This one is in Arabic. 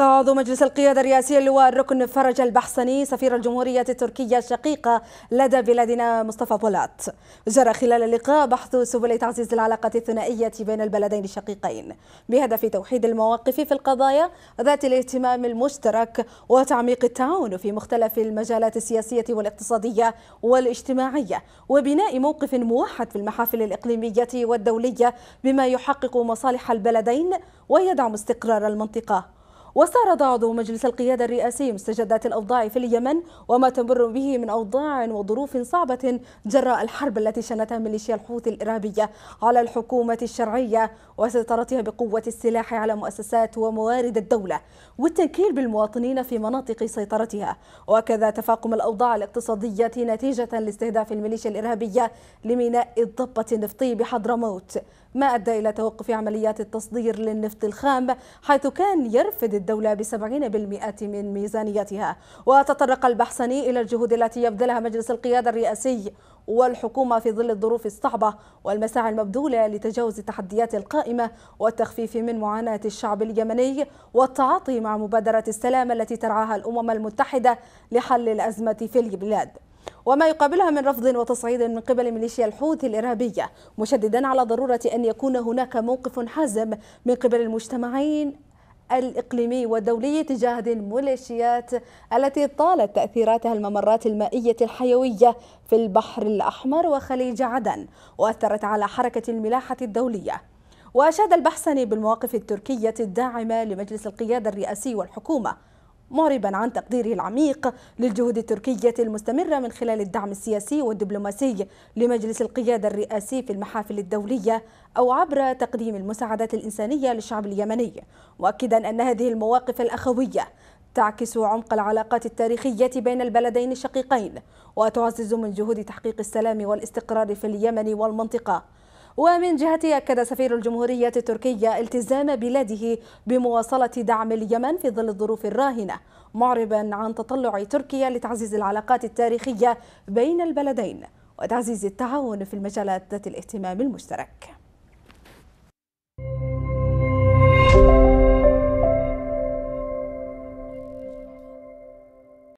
حقق عضو مجلس القيادة الرئاسي اللواء الركن فرج البحصني سفير الجمهورية التركية الشقيقة لدى بلادنا مصطفى بولات جرى خلال اللقاء بحث سبل تعزيز العلاقة الثنائية بين البلدين الشقيقين بهدف توحيد المواقف في القضايا ذات الاهتمام المشترك وتعميق التعاون في مختلف المجالات السياسية والاقتصادية والاجتماعية وبناء موقف موحد في المحافل الإقليمية والدولية بما يحقق مصالح البلدين ويدعم استقرار المنطقة واستعرض عضو مجلس القيادة الرئاسي مستجدات الأوضاع في اليمن وما تمر به من أوضاع وظروف صعبة جراء الحرب التي شنتها ميليشيا الحوثي الإرهابية على الحكومة الشرعية وسيطرتها بقوة السلاح على مؤسسات وموارد الدولة والتنكيل بالمواطنين في مناطق سيطرتها وكذا تفاقم الأوضاع الاقتصادية نتيجة لاستهداف الميليشيا الإرهابية لميناء الضبة النفطي بحضرموت ما أدى إلى توقف عمليات التصدير للنفط الخام حيث كان يرفد الدولة بسبعين بالمئة من ميزانيتها وتطرق البحثاني إلى الجهود التي يبذلها مجلس القيادة الرئاسي والحكومة في ظل الظروف الصعبة والمساعي المبذولة لتجاوز التحديات القائمة والتخفيف من معاناة الشعب اليمني والتعاطي مع مبادرة السلام التي ترعاها الأمم المتحدة لحل الأزمة في البلاد وما يقابلها من رفض وتصعيد من قبل ميليشيا الحوثي الإرهابية مشددا على ضرورة أن يكون هناك موقف حازم من قبل المجتمعين الإقليمي والدولي تجاه هذه الميليشيات التي طالت تأثيراتها الممرات المائية الحيوية في البحر الأحمر وخليج عدن وأثرت على حركة الملاحة الدولية وأشاد البحسني بالمواقف التركية الداعمة لمجلس القيادة الرئاسي والحكومة معربا عن تقديره العميق للجهود التركية المستمرة من خلال الدعم السياسي والدبلوماسي لمجلس القيادة الرئاسي في المحافل الدولية أو عبر تقديم المساعدات الإنسانية للشعب اليمني مؤكدا أن هذه المواقف الأخوية تعكس عمق العلاقات التاريخية بين البلدين الشقيقين وتعزز من جهود تحقيق السلام والاستقرار في اليمن والمنطقة ومن جهته أكد سفير الجمهورية التركية التزام بلاده بمواصلة دعم اليمن في ظل الظروف الراهنة معربا عن تطلع تركيا لتعزيز العلاقات التاريخية بين البلدين وتعزيز التعاون في المجالات ذات الاهتمام المشترك